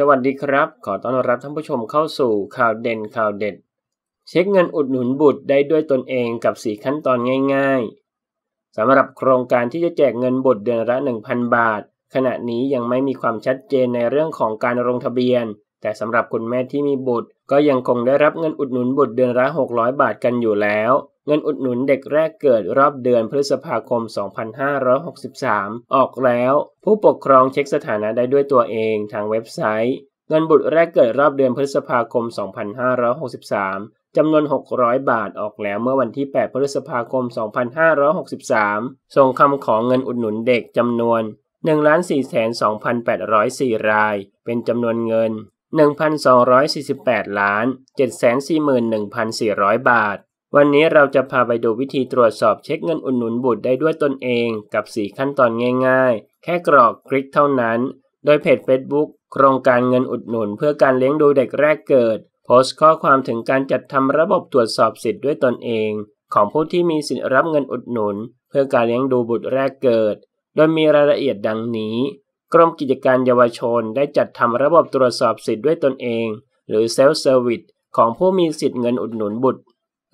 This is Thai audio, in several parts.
สวัสดีครับ ขอต้อนรับท่านผู้ชมเข้าสู่ข่าวเด่นข่าวเด็ด เช็คเงินอุดหนุนบุตรได้ด้วยตนเองกับ 4 ขั้นตอนง่ายๆสำหรับโครงการที่จะแจกเงินบุตรเดือนละ1,000 บาท ขณะนี้ยังไม่มีความชัดเจนในเรื่องของการลงทะเบียน แต่สำหรับคุณแม่ที่มีบุตรก็ยังคงได้รับเงินอุดหนุนบุตรเดือนละ600 บาทกันอยู่แล้วเงินอุดหนุนเด็กแรกเกิดรอบเดือนพฤษภาคม 2563 ออกแล้ว ผู้ปกครองเช็คสถานะได้ด้วยตัวเองทางเว็บไซต์ เงินบุตรแรกเกิดรอบเดือนพฤษภาคม 2563 จำนวน 600 บาทออกแล้วเมื่อวันที่ 8 พฤษภาคม 2563 ส่งคำของเงินอุดหนุนเด็กจำนวน 1 4 2 8 0 4 ราย เป็นจำนวนเงิน 1,248ล้าน741,400บาทวันนี้เราจะพาไปดูวิธีตรวจสอบเช็คเงินอุดหนุนบุตรได้ด้วยตนเองกับ 4 ขั้นตอนง่ายๆ แค่กรอกคลิกเท่านั้น โดยเพจ Facebook โครงการเงินอุดหนุนเพื่อการเลี้ยงดูเด็กแรกเกิด โพสต์ข้อความถึงการจัดทำระบบตรวจสอบสิทธิ์ด้วยตนเอง ของผู้ที่มีสิทธิ์รับเงินอุดหนุนเพื่อการเลี้ยงดูบุตรแรกเกิด โดยมีรายละเอียดดังนี้ กรมกิจการเยาวชนได้จัดทำระบบตรวจสอบสิทธิ์ด้วยตนเอง หรือเซลล์เซอร์วิสของผู้มีสิทธิ์เงินอุดหนุนบุตร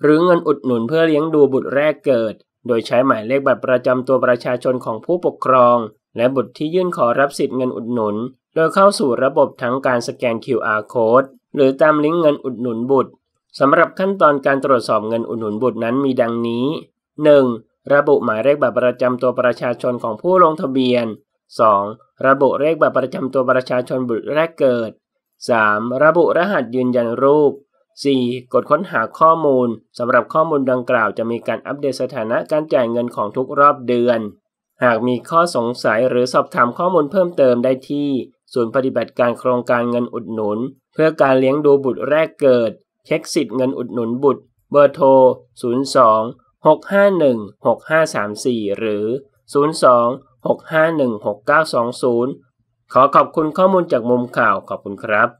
หรือเงินอุดหนุนเพื่อเลี้ยงดูบุตรแรกเกิด โดยใช้หมายเลขบัตรประจำตัวประชาชนของผู้ปกครอง และบุตรที่ยื่นขอรับสิทธิ์เงินอุดหนุน โดยเข้าสู่ระบบทั้งการสแกน QR code หรือตามลิงก์เงินอุดหนุนบุตรสำหรับขั้นตอนการตรวจสอบเงินอุดหนุนบุตรนั้นมีดังนี้ 1. ระบุหมายเลขบัตรประจำตัวประชาชนของผู้ลงทะเบียน 2. ระบุเลขบัตรประจำตัวประชาชนบุตรแรกเกิด 3. ระบุรหัสยืนยันรูป 4. กดค้นหาข้อมูล สำหรับข้อมูลดังกล่าวจะมีการอัปเดตสถานะการจ่ายเงินของทุกรอบเดือน หากมีข้อสงสัยหรือสอบถามข้อมูลเพิ่มเติมได้ที่ ศูนย์ปฏิบัติการโครงการเงินอุดหนุน เพื่อการเลี้ยงดูบุตรแรกเกิด เช็คสิทธิ์เงินอุดหนุนบุตรเบอร์โทร 02 651 6534 หรือ 02 651 6920 ขอขอบคุณข้อมูลจากมุมข่าวขอบคุณครับ